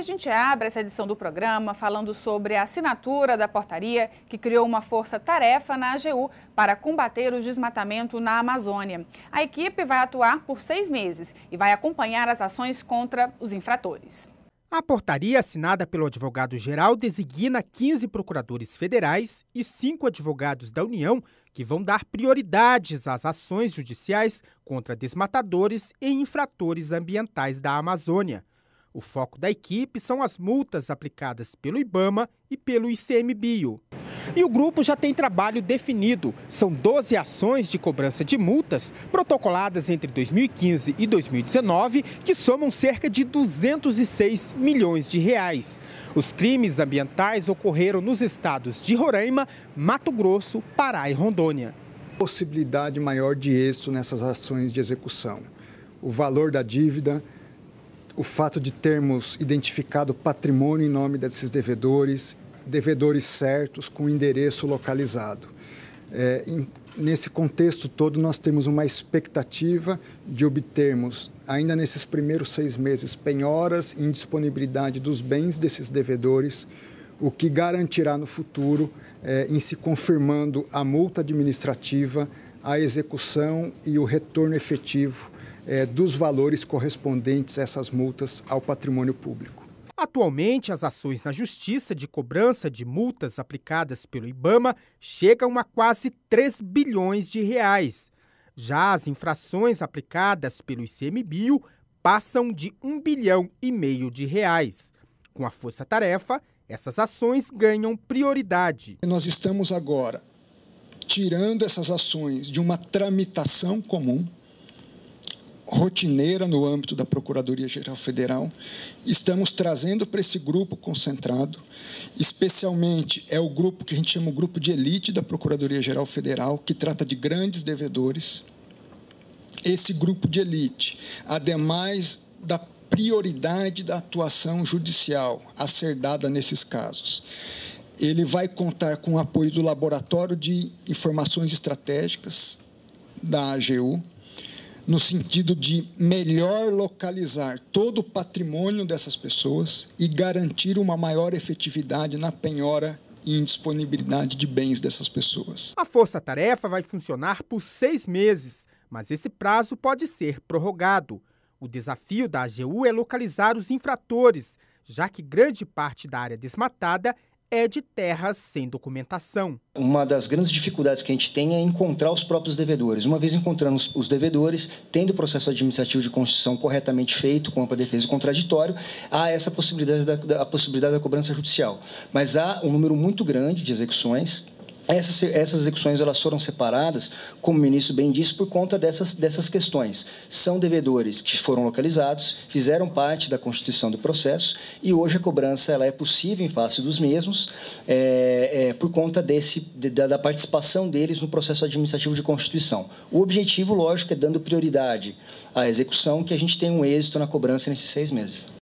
a gente abre essa edição do programa falando sobre a assinatura da portaria que criou uma força-tarefa na AGU para combater o desmatamento na Amazônia. A equipe vai atuar por seis meses e vai acompanhar as ações contra os infratores. A portaria assinada pelo advogado-geral designa 15 procuradores federais e cinco advogados da União que vão dar prioridades às ações judiciais contra desmatadores e infratores ambientais da Amazônia. O foco da equipe são as multas aplicadas pelo IBAMA e pelo ICMBio. E o grupo já tem trabalho definido. São 12 ações de cobrança de multas protocoladas entre 2015 e 2019, que somam cerca de 206 milhões de reais. Os crimes ambientais ocorreram nos estados de Roraima, Mato Grosso, Pará e Rondônia. Possibilidade maior de êxito nessas ações de execução. O valor da dívida, o fato de termos identificado patrimônio em nome desses devedores, devedores certos com endereço localizado. É, em, nesse contexto todo, nós temos uma expectativa de obtermos, ainda nesses primeiros seis meses, penhoras e indisponibilidade dos bens desses devedores, o que garantirá no futuro, é, em se confirmando a multa administrativa, a execução e o retorno efetivo é, dos valores correspondentes a essas multas ao patrimônio público. Atualmente, as ações na Justiça de cobrança de multas aplicadas pelo IBAMA chegam a quase 3 bilhões de reais. Já as infrações aplicadas pelo ICMBio passam de 1 bilhão e meio de reais. Com a força-tarefa, essas ações ganham prioridade. Nós estamos agora tirando essas ações de uma tramitação comum rotineira no âmbito da Procuradoria-Geral Federal. Estamos trazendo para esse grupo concentrado, especialmente é o grupo que a gente chama o grupo de elite da Procuradoria-Geral Federal, que trata de grandes devedores. Esse grupo de elite, ademais da prioridade da atuação judicial a ser dada nesses casos. Ele vai contar com o apoio do Laboratório de Informações Estratégicas da AGU, no sentido de melhor localizar todo o patrimônio dessas pessoas e garantir uma maior efetividade na penhora e indisponibilidade de bens dessas pessoas. A força-tarefa vai funcionar por seis meses, mas esse prazo pode ser prorrogado. O desafio da AGU é localizar os infratores, já que grande parte da área desmatada é de terras sem documentação. Uma das grandes dificuldades que a gente tem é encontrar os próprios devedores. Uma vez encontrando os devedores, tendo o processo administrativo de construção corretamente feito, com ampla defesa e contraditório, há essa possibilidade da, a possibilidade da cobrança judicial. Mas há um número muito grande de execuções essas, essas execuções elas foram separadas, como o ministro bem disse, por conta dessas, dessas questões. São devedores que foram localizados, fizeram parte da constituição do processo e hoje a cobrança ela é possível em face dos mesmos é, é, por conta desse, da, da participação deles no processo administrativo de constituição. O objetivo, lógico, é dando prioridade à execução que a gente tenha um êxito na cobrança nesses seis meses.